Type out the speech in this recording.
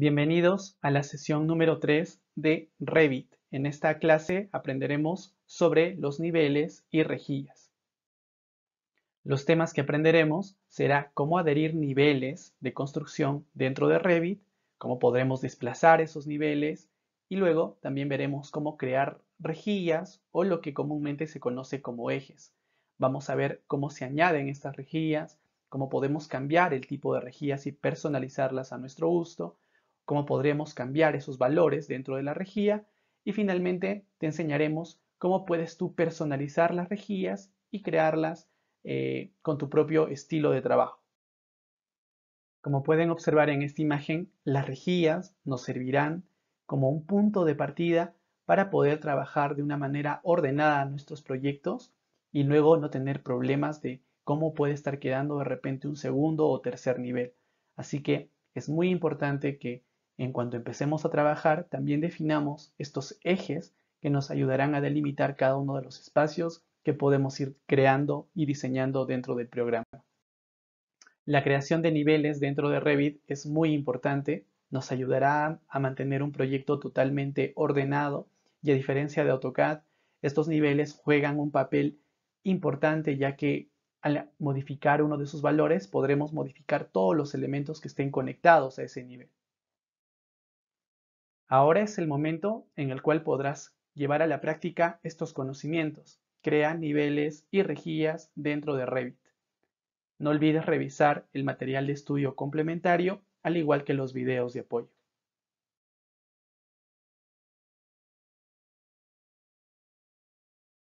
Bienvenidos a la sesión número 3 de Revit. En esta clase aprenderemos sobre los niveles y rejillas. Los temas que aprenderemos será cómo adherir niveles de construcción dentro de Revit, cómo podremos desplazar esos niveles y luego también veremos cómo crear rejillas o lo que comúnmente se conoce como ejes. Vamos a ver cómo se añaden estas rejillas, cómo podemos cambiar el tipo de rejillas y personalizarlas a nuestro gusto, cómo podremos cambiar esos valores dentro de la regía y finalmente te enseñaremos cómo puedes tú personalizar las regías y crearlas eh, con tu propio estilo de trabajo. Como pueden observar en esta imagen, las regías nos servirán como un punto de partida para poder trabajar de una manera ordenada nuestros proyectos y luego no tener problemas de cómo puede estar quedando de repente un segundo o tercer nivel. Así que es muy importante que en cuanto empecemos a trabajar, también definamos estos ejes que nos ayudarán a delimitar cada uno de los espacios que podemos ir creando y diseñando dentro del programa. La creación de niveles dentro de Revit es muy importante, nos ayudará a mantener un proyecto totalmente ordenado y a diferencia de AutoCAD, estos niveles juegan un papel importante ya que al modificar uno de sus valores podremos modificar todos los elementos que estén conectados a ese nivel. Ahora es el momento en el cual podrás llevar a la práctica estos conocimientos. Crea niveles y rejillas dentro de Revit. No olvides revisar el material de estudio complementario, al igual que los videos de apoyo.